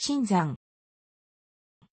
新山。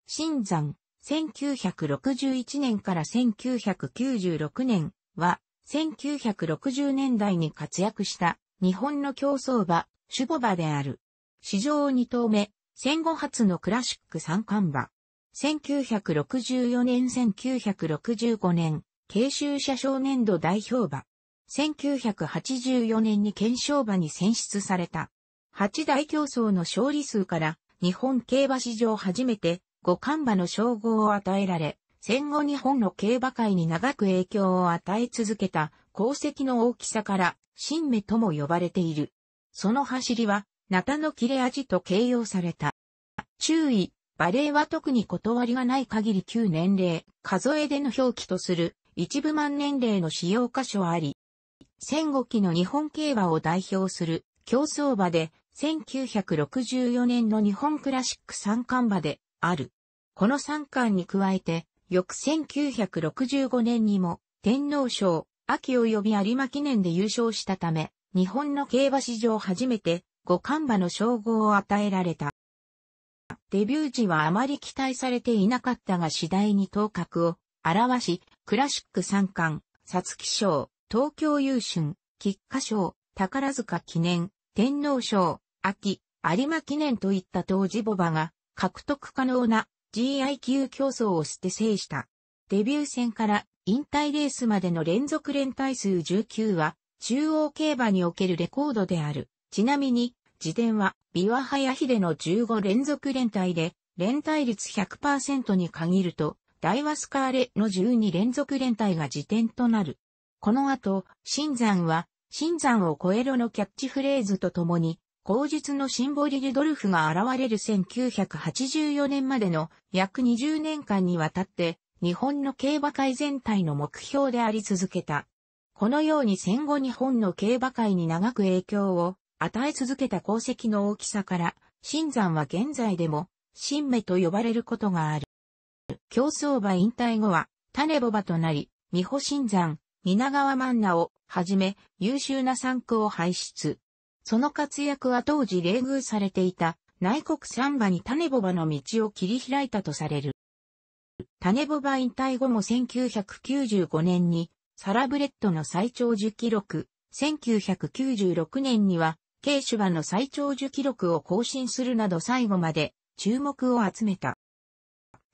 新山、1961年から1996年は、1960年代に活躍した日本の競走馬、守護馬である。史上2頭目、戦後初のクラシック三冠馬。1964年1965年、慶州車少年度代表馬。1984年に検証馬に選出された。8大競争の勝利数から日本競馬史上初めて五冠馬の称号を与えられ、戦後日本の競馬界に長く影響を与え続けた功績の大きさから、新芽とも呼ばれている。その走りは、ナタの切れ味と形容された。注意、バレエは特に断りがない限り旧年齢、数えでの表記とする一部万年齢の使用箇所あり、戦後期の日本競馬を代表する競走馬で1964年の日本クラシック三冠馬である。この三冠に加えて、翌1965年にも天皇賞、秋及び有馬記念で優勝したため、日本の競馬史上初めて五冠馬の称号を与えられた。デビュー時はあまり期待されていなかったが次第に頭角を表し、クラシック三冠、ツキ賞、東京優春、菊花賞、宝塚記念、天皇賞、秋、有馬記念といった当時ボバが獲得可能な GI 級競争をして制した。デビュー戦から引退レースまでの連続連帯数19は中央競馬におけるレコードである。ちなみに、自伝は、ビワハヤヒデの15連続連帯で、連帯率100%に限ると、ダイワスカーレの12連続連帯が辞典となる。この後、新山は、新山を超えろのキャッチフレーズとともに、口日のシンボリ・ルドルフが現れる1984年までの約20年間にわたって日本の競馬界全体の目標であり続けた。このように戦後日本の競馬界に長く影響を与え続けた功績の大きさから、新山は現在でも、新芽と呼ばれることがある。競争馬引退後は、種ボ馬となり、美保新山、皆川万奈をはじめ優秀な産区を輩出。その活躍は当時冷遇されていた内国サンバに種ボバの道を切り開いたとされる。種ボバ引退後も1995年にサラブレッドの最長寿記録、1996年にはケイシュバの最長寿記録を更新するなど最後まで注目を集めた。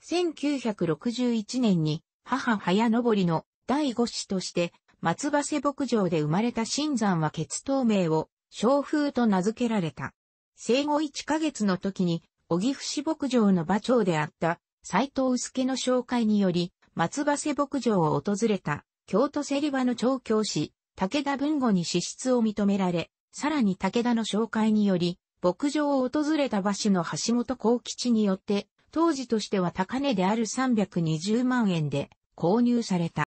1961年に母早登りの第5子として松橋瀬牧場で生まれた新山は血統名を小風と名付けられた。生後1ヶ月の時に、小木伏牧場の馬長であった斎藤家の紹介により、松葉瀬牧場を訪れた京都競リバの調教師、武田文吾に資質を認められ、さらに武田の紹介により、牧場を訪れた馬主の橋本幸吉によって、当時としては高値である320万円で購入された。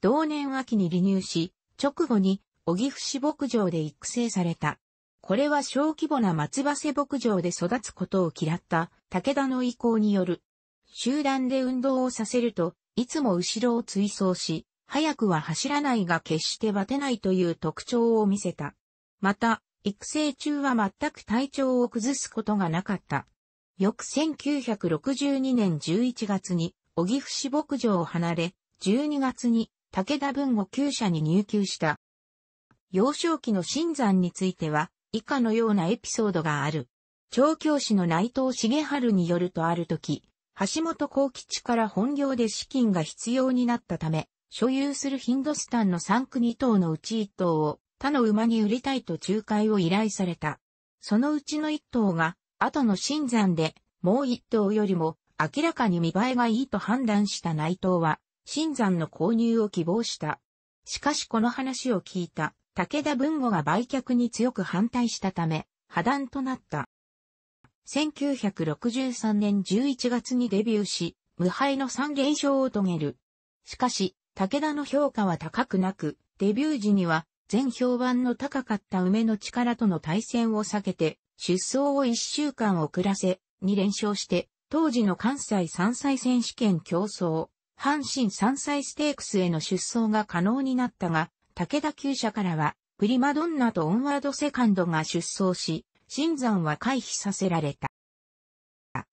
同年秋に離乳し、直後に小岐阜牧場で育成された。これは小規模な松橋牧場で育つことを嫌った武田の意向による。集団で運動をさせると、いつも後ろを追走し、早くは走らないが決してバテないという特徴を見せた。また、育成中は全く体調を崩すことがなかった。翌1962年11月に、小岐阜牧場を離れ、12月に武田文吾厩舎に入厩した幼少期の新山については、以下のようなエピソードがある。調教師の内藤重春によるとある時、橋本幸吉から本業で資金が必要になったため、所有するヒンドスタンの3区2頭のうち1頭を他の馬に売りたいと仲介を依頼された。そのうちの1頭が、後の新山で、もう1頭よりも明らかに見栄えがいいと判断した内藤は、新山の購入を希望した。しかしこの話を聞いた、武田文吾が売却に強く反対したため、破談となった。1963年11月にデビューし、無敗の3連勝を遂げる。しかし、武田の評価は高くなく、デビュー時には、全評判の高かった梅の力との対戦を避けて、出走を1週間遅らせ、2連勝して、当時の関西3歳選手権競争、阪神3歳ステークスへの出走が可能になったが、武田厩舎からは、プリマドンナとオンワードセカンドが出走し、新山は回避させられた。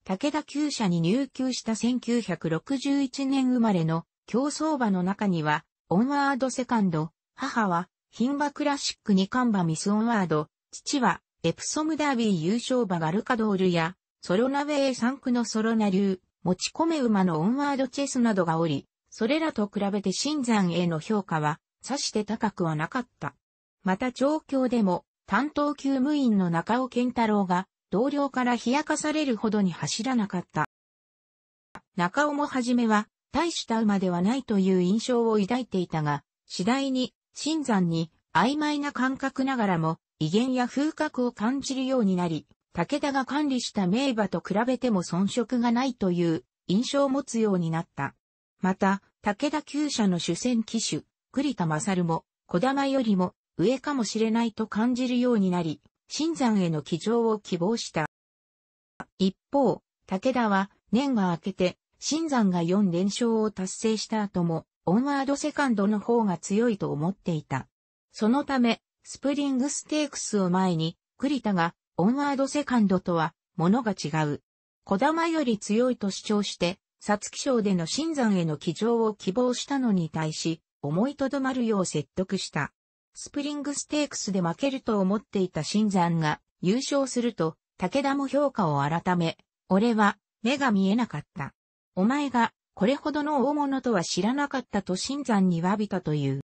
武田厩舎に入厩した1961年生まれの競走馬の中には、オンワードセカンド、母は、ン馬クラシックに冠馬ミスオンワード、父は、エプソムダービー優勝馬ガルカドールや、ソロナウェイ3区のソロナ流、持ち込め馬のオンワードチェスなどがおり、それらと比べて新山への評価はさして高くはなかった。また調教でも、担当給務員の中尾健太郎が、同僚から冷やかされるほどに走らなかった。中尾もはじめは、大した馬ではないという印象を抱いていたが、次第に、新山に、曖昧な感覚ながらも、威厳や風格を感じるようになり、武田が管理した名馬と比べても遜色がないという印象を持つようになった。また、武田厩舎の主戦機種、栗田勝も、小玉よりも上かもしれないと感じるようになり、新山への騎乗を希望した。一方、武田は年が明けて、新山が4連勝を達成した後も、オンワードセカンドの方が強いと思っていた。そのため、スプリングステークスを前に、栗田がオンワードセカンドとは、ものが違う。小玉より強いと主張して、皐月賞での新山への騎乗を希望したのに対し、思いとどまるよう説得した。スプリングステークスで負けると思っていた新山が優勝すると、武田も評価を改め、俺は目が見えなかった。お前がこれほどの大物とは知らなかったと新山に詫びたという。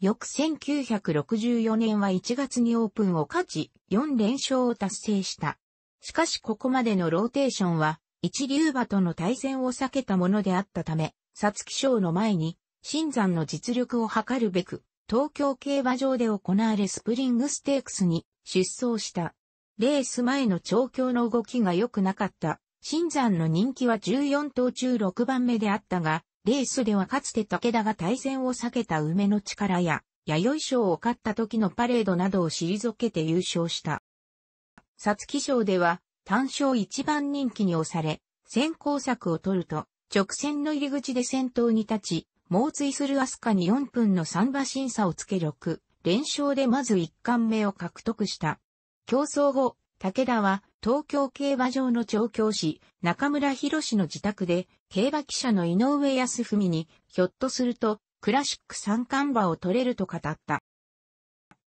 翌1964年は1月にオープンを勝ち、4連勝を達成した。しかしここまでのローテーションは、一流馬との対戦を避けたものであったため、皐月賞の前に、新山の実力を図るべく、東京競馬場で行われスプリングステークスに出走した。レース前の調教の動きが良くなかった。新山の人気は14頭中6番目であったが、レースではかつて武田が対戦を避けた梅の力や、弥生賞を勝った時のパレードなどを退けて優勝した。札月賞では、単勝一番人気に押され、先行策を取ると、直線の入り口で先頭に立ち、猛追するアスカに4分の3馬審査をつけ6、連勝でまず1冠目を獲得した。競争後、武田は東京競馬場の調教師、中村博士の自宅で、競馬記者の井上康文に、ひょっとすると、クラシック三冠馬を取れると語った。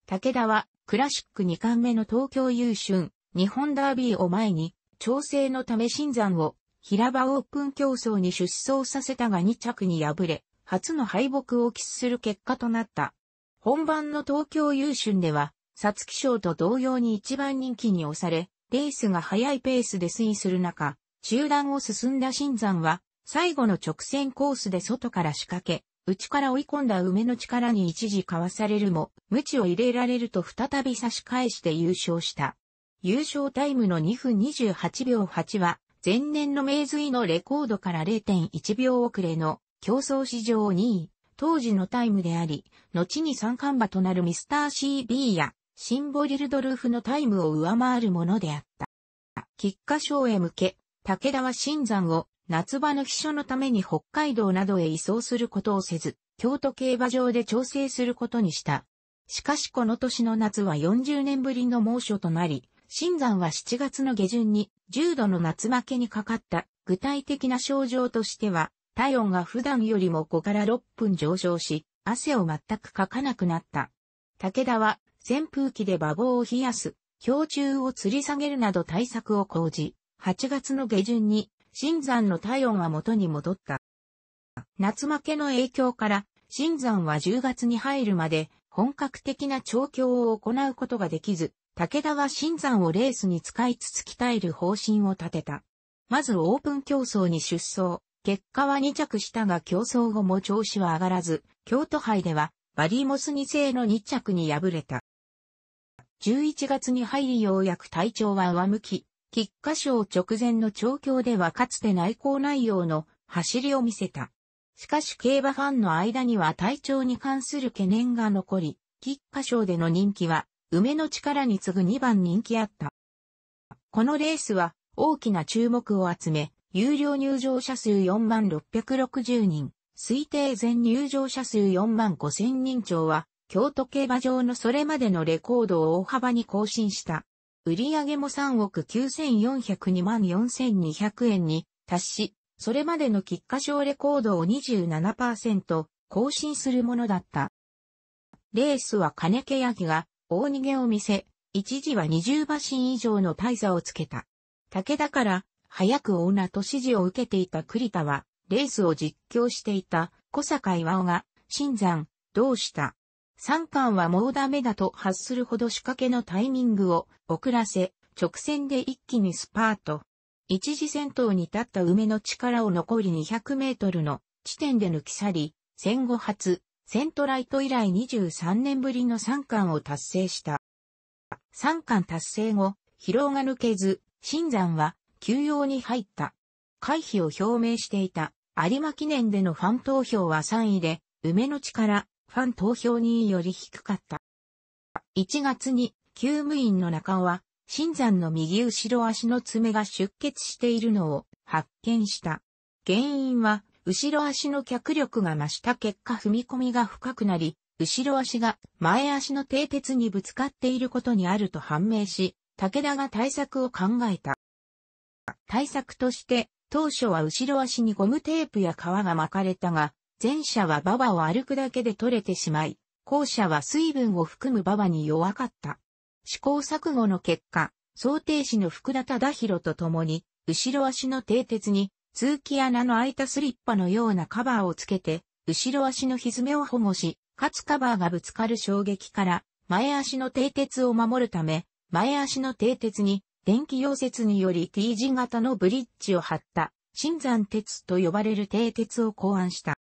武田は、クラシック二冠目の東京優春、日本ダービーを前に、調整のため新山を、平場オープン競争に出走させたが2着に敗れ、初の敗北を喫する結果となった。本番の東京優春では、皐月賞と同様に一番人気に押され、レースが速いペースで推移する中、中断を進んだ新山は、最後の直線コースで外から仕掛け、内から追い込んだ梅の力に一時かわされるも、無知を入れられると再び差し返して優勝した。優勝タイムの2分28秒8は、前年の名水のレコードから0.1秒遅れの競争史上2位、当時のタイムであり、後に三冠馬となるミスター CB や、シンボリルドルフのタイムを上回るものであった。菊花賞へ向け、武田は新山を夏場の秘書のために北海道などへ移送することをせず、京都競馬場で調整することにした。しかしこの年の夏は40年ぶりの猛暑となり、新山は7月の下旬に重度の夏負けにかかった具体的な症状としては、体温が普段よりも5から6分上昇し、汗を全くかかなくなった。武田は扇風機で馬房を冷やす、氷柱を吊り下げるなど対策を講じ、8月の下旬に、新山の体温は元に戻った。夏負けの影響から、新山は10月に入るまで、本格的な調教を行うことができず、武田は新山をレースに使いつつ鍛える方針を立てた。まずオープン競争に出走、結果は2着したが競争後も調子は上がらず、京都杯ではバリーモス2世の2着に敗れた。11月に入りようやく体調は上向き、菊花賞直前の調教ではかつて内向内容の走りを見せた。しかし競馬ファンの間には体調に関する懸念が残り、菊花賞での人気は、梅の力に次ぐ2番人気あった。このレースは大きな注目を集め、有料入場者数4万660人、推定全入場者数4万5000人超は、京都競馬場のそれまでのレコードを大幅に更新した。売上も3億9402万4200円に達し、それまでの喫下賞レコードを27%更新するものだった。レースは金毛焼ギが大逃げを見せ、一時は20馬身以上の大差をつけた。武田から早くオーナーと指示を受けていた栗田は、レースを実況していた小坂岩尾が、新山、どうした三冠はもうダメだと発するほど仕掛けのタイミングを遅らせ、直線で一気にスパート。一時先頭に立った梅の力を残り200メートルの地点で抜き去り、戦後初、セントライト以来23年ぶりの三冠を達成した。三冠達成後、疲労が抜けず、新山は休養に入った。回避を表明していた有馬記念でのファン投票は3位で、梅の力、ファン投票2位より低かった。1月に、休務員の中尾は、新山の右後ろ足の爪が出血しているのを発見した。原因は、後ろ足の脚力が増した結果踏み込みが深くなり、後ろ足が前足の蹄鉄にぶつかっていることにあると判明し、武田が対策を考えた。対策として、当初は後ろ足にゴムテープや皮が巻かれたが、前者は馬場を歩くだけで取れてしまい、後者は水分を含む馬場に弱かった。試行錯誤の結果、想定士の福田忠宏と共に、後ろ足の蹄鉄に、通気穴の開いたスリッパのようなカバーをつけて、後ろ足の蹄を保護し、かつカバーがぶつかる衝撃から、前足の蹄鉄を守るため、前足の蹄鉄に電気溶接により T 字型のブリッジを張った、新山鉄と呼ばれる低鉄を考案した。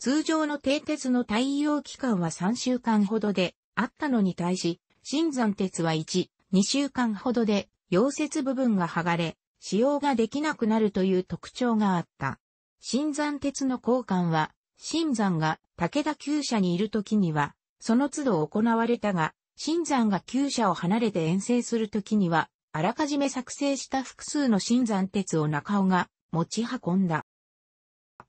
通常の低鉄の対応期間は3週間ほどであったのに対し、新山鉄は1、2週間ほどで溶接部分が剥がれ、使用ができなくなるという特徴があった。新山鉄の交換は、新山が武田旧社にいる時には、その都度行われたが、新山が旧社を離れて遠征する時には、あらかじめ作成した複数の新山鉄を中尾が持ち運んだ。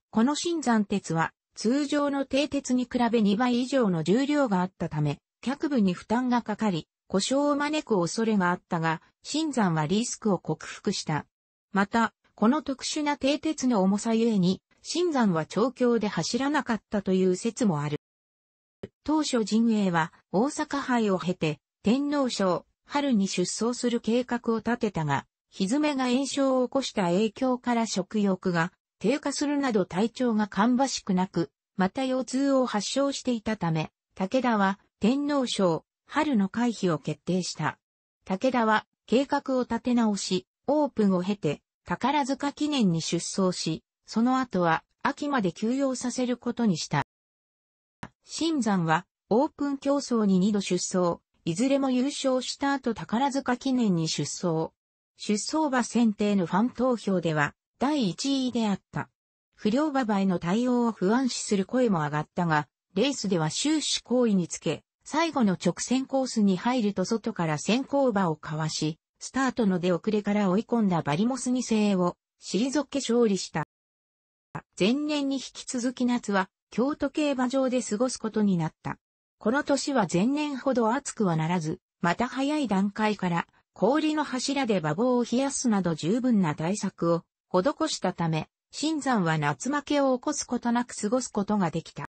この新山鉄は通常の低鉄に比べ2倍以上の重量があったため、脚部に負担がかかり、故障を招く恐れがあったが、新山はリスクを克服した。また、この特殊な低鉄の重さゆえに、新山は長距で走らなかったという説もある。当初陣営は大阪杯を経て、天皇賞、春に出走する計画を立てたが、ひずめが炎症を起こした影響から食欲が低下するなど体調が芳しくなく、また腰痛を発症していたため、武田は天皇賞、春の回避を決定した。武田は計画を立て直し、オープンを経て宝塚記念に出走し、その後は秋まで休養させることにした。新山はオープン競争に2度出走、いずれも優勝した後宝塚記念に出走。出走馬選定のファン投票では第1位であった。不良馬場への対応を不安視する声も上がったが、レースでは終始行為につけ、最後の直線コースに入ると外から先行馬をかわし、スタートの出遅れから追い込んだバリモス2世を退け勝利した。前年に引き続き夏は京都競馬場で過ごすことになった。この年は前年ほど暑くはならず、また早い段階から氷の柱で馬房を冷やすなど十分な対策を施したため、新山は夏負けを起こすことなく過ごすことができた。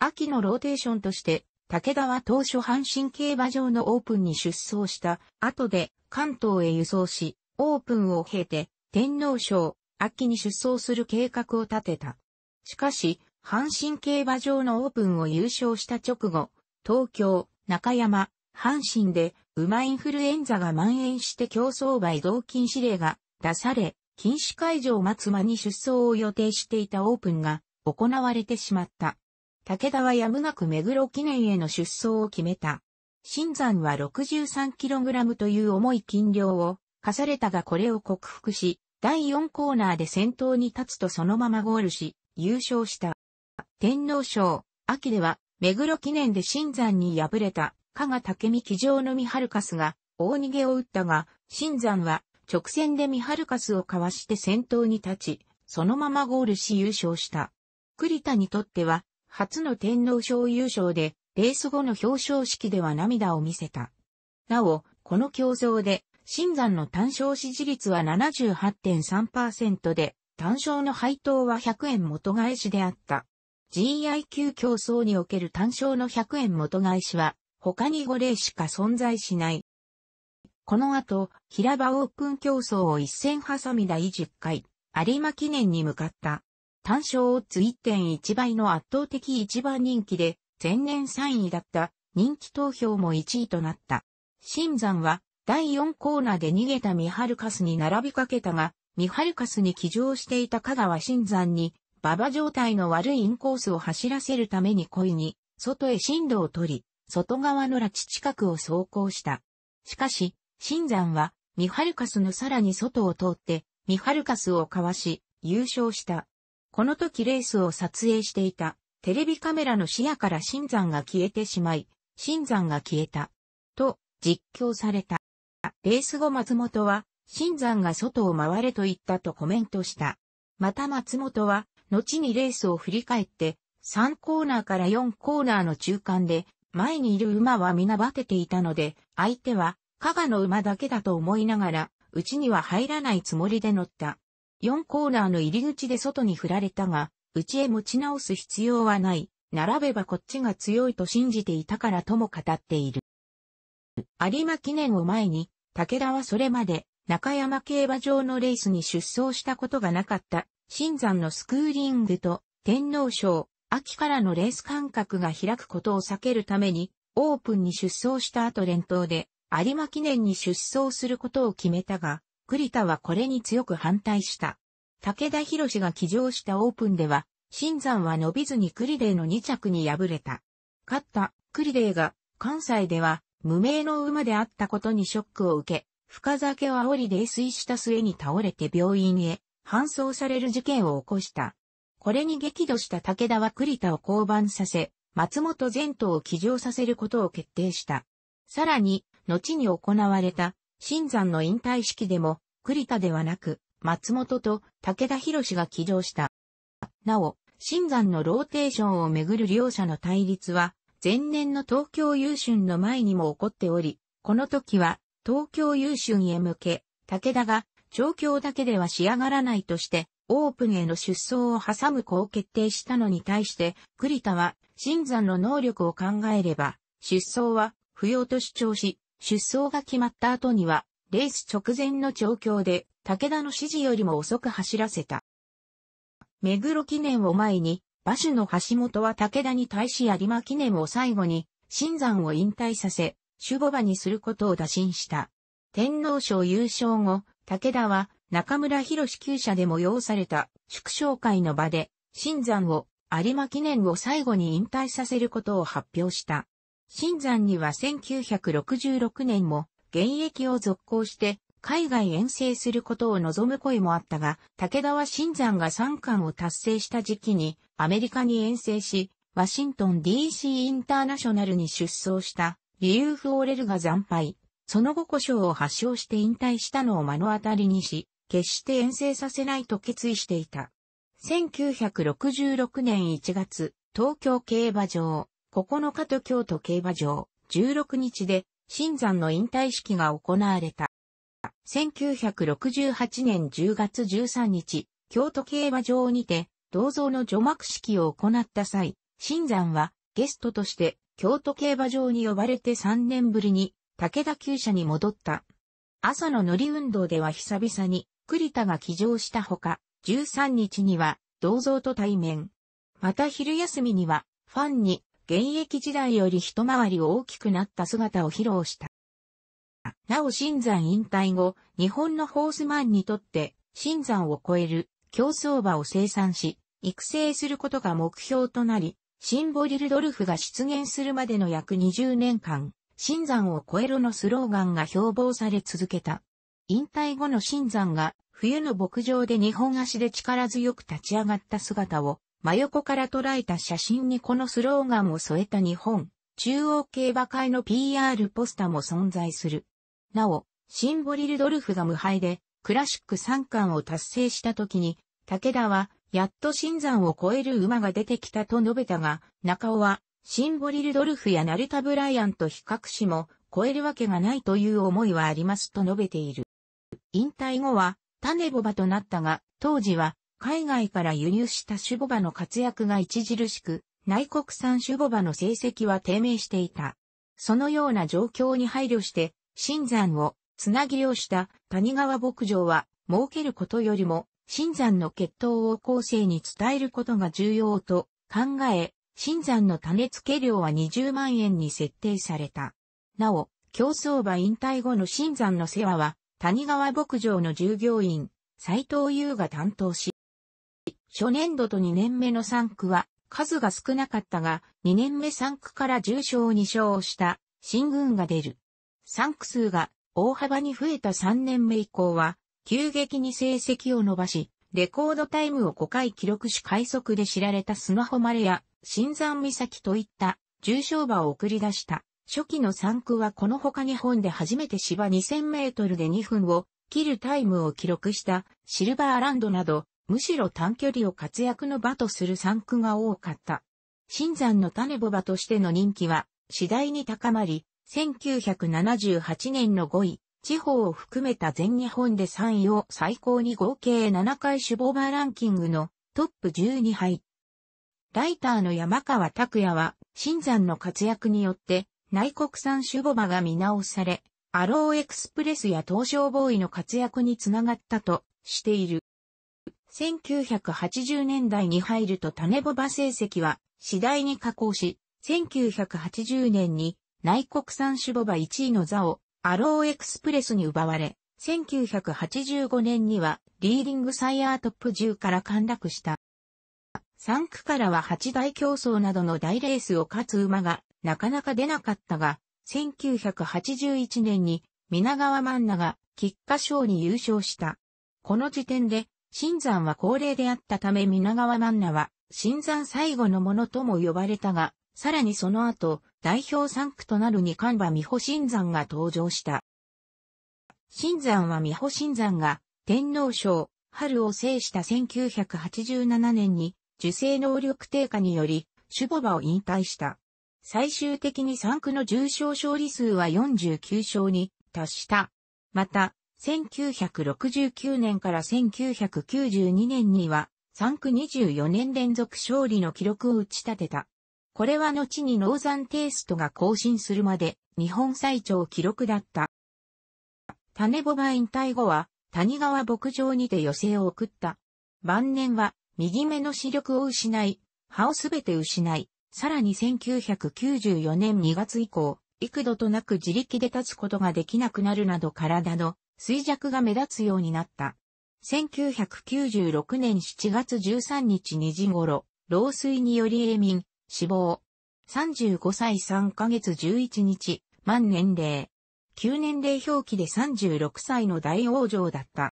秋のローテーションとして、武田は当初阪神競馬場のオープンに出走した後で関東へ輸送し、オープンを経て天皇賞、秋に出走する計画を立てた。しかし、阪神競馬場のオープンを優勝した直後、東京、中山、阪神で馬インフルエンザが蔓延して競争馬移動禁止令が出され、禁止会場松間に出走を予定していたオープンが行われてしまった。武田はやむなく目黒記念への出走を決めた。新山は 63kg という重い金量を課されたがこれを克服し、第4コーナーで先頭に立つとそのままゴールし、優勝した。天皇賞、秋では、目黒記念で新山に敗れた、加賀武美騎乗のミハルカスが、大逃げを打ったが、新山は、直線でミハルカスをかわして先頭に立ち、そのままゴールし優勝した。栗田にとっては、初の天皇賞優勝で、レース後の表彰式では涙を見せた。なお、この競争で、新山の単勝支持率は78.3%で、単勝の配当は100円元返しであった。GIQ 競争における単勝の100円元返しは、他に5例しか存在しない。この後、平場オープン競争を一戦挟み第10回、有馬記念に向かった。単勝オッズ1.1倍の圧倒的一番人気で、前年3位だった人気投票も1位となった。新山は第4コーナーで逃げたミハルカスに並びかけたが、ミハルカスに騎乗していた香川新山に馬場状態の悪いインコースを走らせるために故意に、外へ進路を取り、外側の拉致近くを走行した。しかし、新山は、ミハルカスのさらに外を通って、ミハルカスをかわし、優勝した。この時レースを撮影していた、テレビカメラの視野から新山が消えてしまい、新山が消えた。と、実況された。レース後松本は、新山が外を回れと言ったとコメントした。また松本は、後にレースを振り返って、3コーナーから4コーナーの中間で、前にいる馬は皆バテていたので、相手は、加賀の馬だけだと思いながら、うちには入らないつもりで乗った。4コーナーの入り口で外に振られたが、うちへ持ち直す必要はない。並べばこっちが強いと信じていたからとも語っている。有馬記念を前に、武田はそれまで中山競馬場のレースに出走したことがなかった新山のスクーリングと天皇賞、秋からのレース間隔が開くことを避けるために、オープンに出走した後連投で、有馬記念に出走することを決めたが、栗田はこれに強く反対した。武田博士が騎乗したオープンでは、新山は伸びずに栗レーの2着に敗れた。勝った栗レーが、関西では無名の馬であったことにショックを受け、深酒を煽り泥酔した末に倒れて病院へ搬送される事件を起こした。これに激怒した武田は栗田を降板させ、松本前途を騎乗させることを決定した。さらに、後に行われた、新山の引退式でも、栗田ではなく、松本と武田博が騎乗した。なお、新山のローテーションをめぐる両者の対立は、前年の東京優春の前にも起こっており、この時は東京優春へ向け、武田が調教だけでは仕上がらないとして、オープンへの出走を挟む子を決定したのに対して、栗田は、新山の能力を考えれば、出走は不要と主張し、出走が決まった後には、レース直前の調教で、武田の指示よりも遅く走らせた。目黒記念を前に、馬主の橋本は武田に対し有馬記念を最後に、新山を引退させ、守護馬にすることを打診した。天皇賞優勝後、武田は中村博旧社で催された祝勝会の場で、新山を有馬記念を最後に引退させることを発表した。新山には1966年も現役を続行して海外遠征することを望む声もあったが、武田は新山が三冠を達成した時期にアメリカに遠征し、ワシントン DC インターナショナルに出走したリユーフ・オーレルが惨敗。その後故障を発症して引退したのを目の当たりにし、決して遠征させないと決意していた。1966年1月、東京競馬場、9日と京都競馬場、16日で、新山の引退式が行われた。1968年10月13日、京都競馬場にて、銅像の除幕式を行った際、新山はゲストとして京都競馬場に呼ばれて3年ぶりに武田厩舎に戻った。朝の乗り運動では久々に栗田が騎乗したほか、13日には銅像と対面。また昼休みにはファンに現役時代より一回り大きくなった姿を披露した。なお新山引退後、日本のホースマンにとって新山を超える競争馬を生産し、育成することが目標となり、シンボリルドルフが出現するまでの約20年間、新山を越えろのスローガンが標榜され続けた。引退後の新山が冬の牧場で日本足で力強く立ち上がった姿を真横から捉えた写真にこのスローガンを添えた日本中央競馬会の PR ポスターも存在する。なお、シンボリルドルフが無敗でクラシック3冠を達成した時に武田はやっと新山を超える馬が出てきたと述べたが、中尾は、シンボリルドルフやナルタ・ブライアンと比較しも超えるわけがないという思いはありますと述べている。引退後は種ボバとなったが、当時は海外から輸入した種ボバの活躍が著しく、内国産種ボバの成績は低迷していた。そのような状況に配慮して、新山をつなぎをした谷川牧場は、設けることよりも、新山の血統を後世に伝えることが重要と考え、新山の種付け料は20万円に設定された。なお、競争馬引退後の新山の世話は、谷川牧場の従業員、斎藤優が担当し、初年度と2年目の3区は、数が少なかったが、2年目3区から重賞2勝をした新軍が出る。3区数が大幅に増えた3年目以降は、急激に成績を伸ばし、レコードタイムを5回記録し快速で知られたスマホマレア、新山岬といった重賞馬を送り出した。初期の3区はこの他日本で初めて芝2000メートルで2分を切るタイムを記録したシルバーランドなど、むしろ短距離を活躍の場とする3区が多かった。新山の種ボ馬としての人気は次第に高まり、1978年の5位、地方を含めた全日本で3位を最高に合計7回種ボバランキングのトップ10に入っライターの山川拓也は、新山の活躍によって、内国産守護馬が見直され、アローエクスプレスや東証ボーイの活躍につながったとしている。1980年代に入ると種ボバ成績は次第に下降し、1980年に内国産守護馬1位の座をアローエクスプレスに奪われ、1985年にはリーディングサイアートップ10から陥落した。3区からは8大競争などの大レースを勝つ馬がなかなか出なかったが、1981年に皆川万奈が菊花賞に優勝した。この時点で、新山は高齢であったため皆川万奈は、新山最後のものとも呼ばれたが、さらにその後、代表3区となる二冠馬美穂新山が登場した。新山は美穂新山が、天皇賞、春を制した1987年に、受精能力低下により、シュボバを引退した。最終的に3区の重症勝利数は49勝に達した。また、1969年から1992年には、3区24年連続勝利の記録を打ち立てた。これは後にノーザンテイストが更新するまで、日本最長記録だった。種ボバ引退後は、谷川牧場にて寄せを送った。晩年は、右目の視力を失い、歯をすべて失い、さらに1994年2月以降、幾度となく自力で立つことができなくなるなど体の衰弱が目立つようになった。1996年7月13日2時頃、老衰により永眠、死亡。35歳3ヶ月11日、満年齢。旧年齢表記で36歳の大往生だった。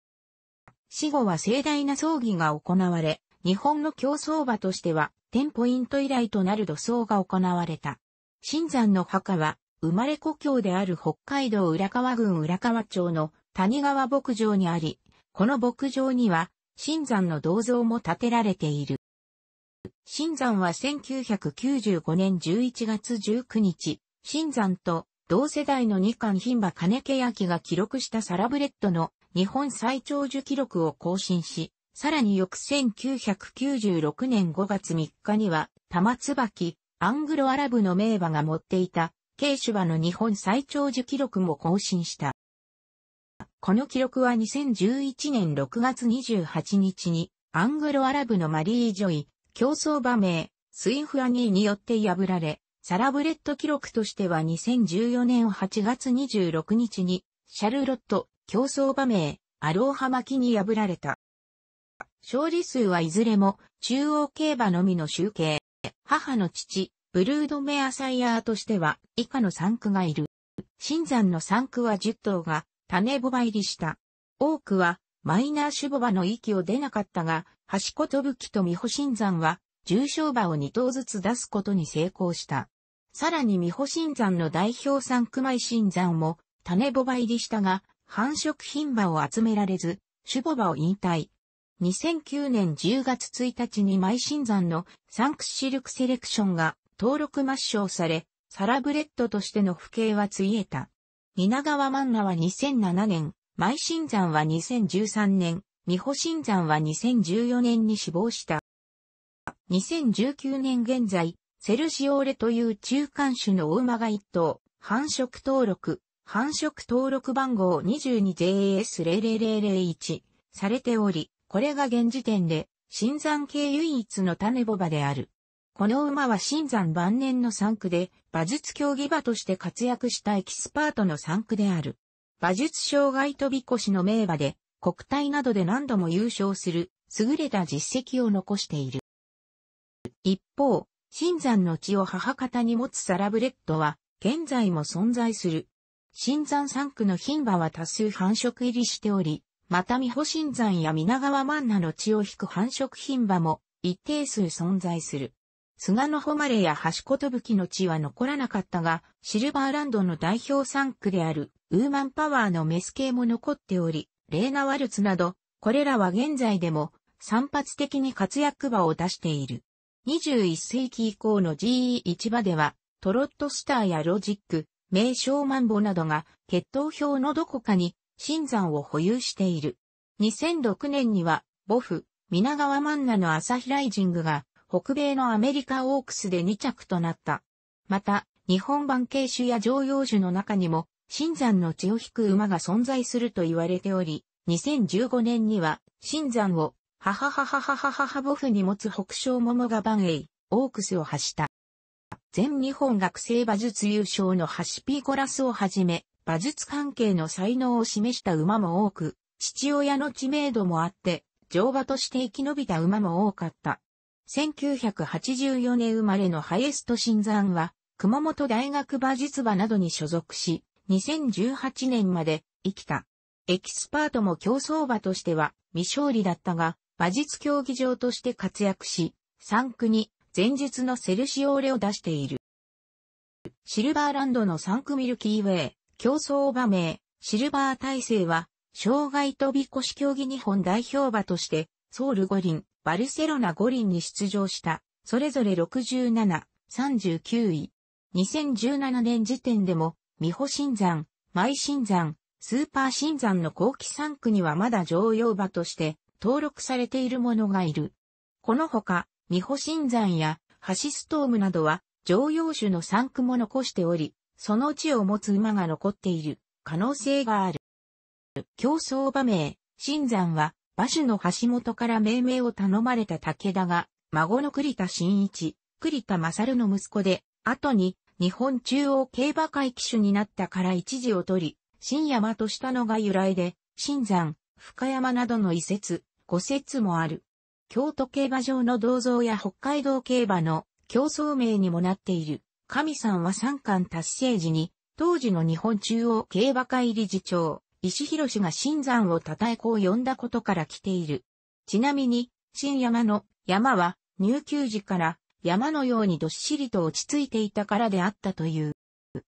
死後は盛大な葬儀が行われ、日本の競争馬としては、テンポイント以来となる土葬が行われた。新山の墓は、生まれ故郷である北海道浦河郡浦河町の谷川牧場にあり、この牧場には、新山の銅像も建てられている。新山は1995年11月19日、新山と同世代の二冠品馬金毛焼が記録したサラブレッドの日本最長寿記録を更新し、さらに翌1996年5月3日には、玉椿、アングロアラブの名馬が持っていた、シ手馬の日本最長寿記録も更新した。この記録は2011年6月28日に、アングロアラブのマリー・ジョイ、競争馬名、スイフアニーによって破られ、サラブレッド記録としては2014年8月26日に、シャルロット、競争馬名、アローハマキに破られた。勝利数はいずれも中央競馬のみの集計。母の父、ブルードメアサイヤーとしては以下の3区がいる。新山の3区は10頭が種ボバ入りした。多くはマイナー種ボバの息を出なかったが、端子とぶきと美穂新山は重賞馬を2頭ずつ出すことに成功した。さらに美穂新山の代表産区米新山も種ボバ入りしたが、繁殖品馬を集められず、種ボバを引退。2009年10月1日にマイシン山のサンクスシルクセレクションが登録抹消され、サラブレッドとしての不景はついえた。稲川マンナは2007年、マイシン山は2013年、美保新山は2014年に死亡した。2019年現在、セルシオーレという中間種のウ馬が一頭、繁殖登録、繁殖登録番号 22JS00001 されており、これが現時点で、新山系唯一の種牡馬である。この馬は新山晩年の産区で、馬術競技馬として活躍したエキスパートの産区である。馬術障害飛び越しの名馬で、国体などで何度も優勝する、優れた実績を残している。一方、新山の血を母方に持つサラブレッドは、現在も存在する。新山産区の牝馬は多数繁殖入りしており、また三保新山や皆川万那の血を引く繁殖品場も一定数存在する。菅野誉れや橋きの地は残らなかったが、シルバーランドの代表産区であるウーマンパワーのメス系も残っており、レーナワルツなど、これらは現在でも散発的に活躍場を出している。21世紀以降の GE 市場では、トロットスターやロジック、名称マンボなどが、血統表のどこかに新山を保有している。2006年には、ボフ、皆川万奈の朝日ライジングが、北米のアメリカオークスで2着となった。また、日本版系種や常用種の中にも、新山の血を引く馬が存在すると言われており、2015年には、新山を、はははははははは母父に持つ北小桃が万栄、オークスを発した。全日本学生馬術優勝のハシピーコラスをはじめ、馬術関係の才能を示した馬も多く、父親の知名度もあって、乗馬として生き延びた馬も多かった。1984年生まれのハイエスト新山は、熊本大学馬術馬などに所属し、2018年まで生きた。エキスパートも競走馬としては未勝利だったが、馬術競技場として活躍し、3区に前述のセルシオーレを出している。シルバーランドの3区ミルキーウェイ、競争馬名、シルバー体制は、障害飛び越し競技日本代表馬として、ソウル五輪、バルセロナ五輪に出場した、それぞれ67、39位。2017年時点でも、美穂新山、舞新山、スーパー新山の後期3区にはまだ常用馬として登録されているものがいる。このほか、美穂新山やハシストームなどは常用種の3区も残しており、その地を持つ馬が残っている可能性がある。競争馬名、新山は馬主の橋本から命名を頼まれた武田が、孫の栗田真一、栗田勝の息子で、後に日本中央競馬会騎手になったから一時を取り、新山としたのが由来で、新山、深山などの遺説、五説もある。京都競馬場の銅像や北海道競馬の競争名にもなっている。神さんは三冠達成時に、当時の日本中央競馬会理事長、石広氏が新山を称えこう呼んだことから来ている。ちなみに、新山の山は入球時から山のようにどっしりと落ち着いていたからであったという。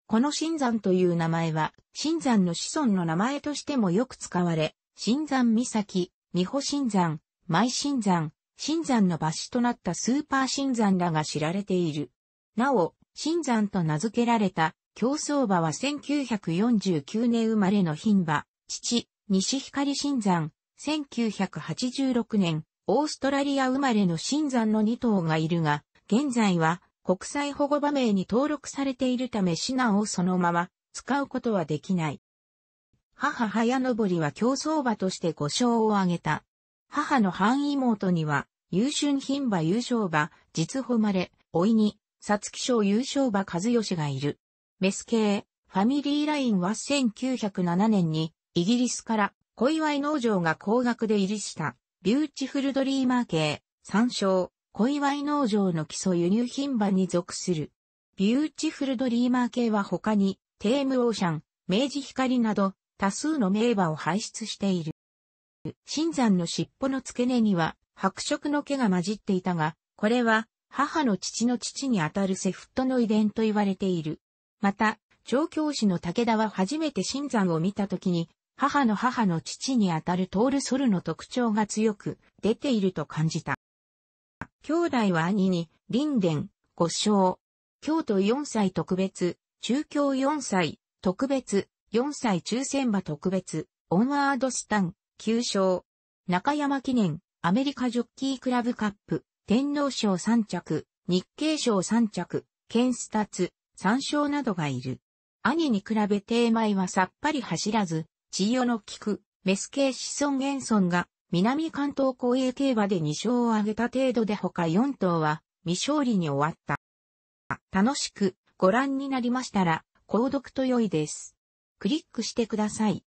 この新山という名前は、新山の子孫の名前としてもよく使われ、新山岬、美保新山、舞新山、新山の場所となったスーパー新山らが知られている。なお、新山と名付けられた、競争馬は1949年生まれの牝馬、父、西光新山、1986年、オーストラリア生まれの新山の2頭がいるが、現在は国際保護馬名に登録されているため指南をそのまま使うことはできない。母早登りは競争馬として5勝を挙げた。母の半妹には、優春牝馬優勝馬、実誉れ、老いに、サツキ賞優勝馬和義がいる。メス系、ファミリーラインは1907年に、イギリスから小祝農場が高額で入りした、ビューチフルドリーマー系、参照、小祝農場の基礎輸入品馬に属する。ビューチフルドリーマー系は他に、テームオーシャン、明治光など、多数の名馬を輩出している。新山の尻尾の付け根には、白色の毛が混じっていたが、これは、母の父の父にあたるセフットの遺伝と言われている。また、調教師の武田は初めて新山を見た時に、母の母の父にあたるトールソルの特徴が強く出ていると感じた。兄弟は兄に、林ン、五章、京都4歳特別、中京4歳、特別、4歳抽選馬特別、オンワードスタン、9章。中山記念、アメリカジョッキークラブカップ、天皇賞3着、日経賞3着、剣スタツ、三賞などがいる。兄に比べ定米はさっぱり走らず、千代の菊、メス系子孫元孫が、南関東公営競馬で2勝を挙げた程度で他4頭は、未勝利に終わった。楽しくご覧になりましたら、購読と良いです。クリックしてください。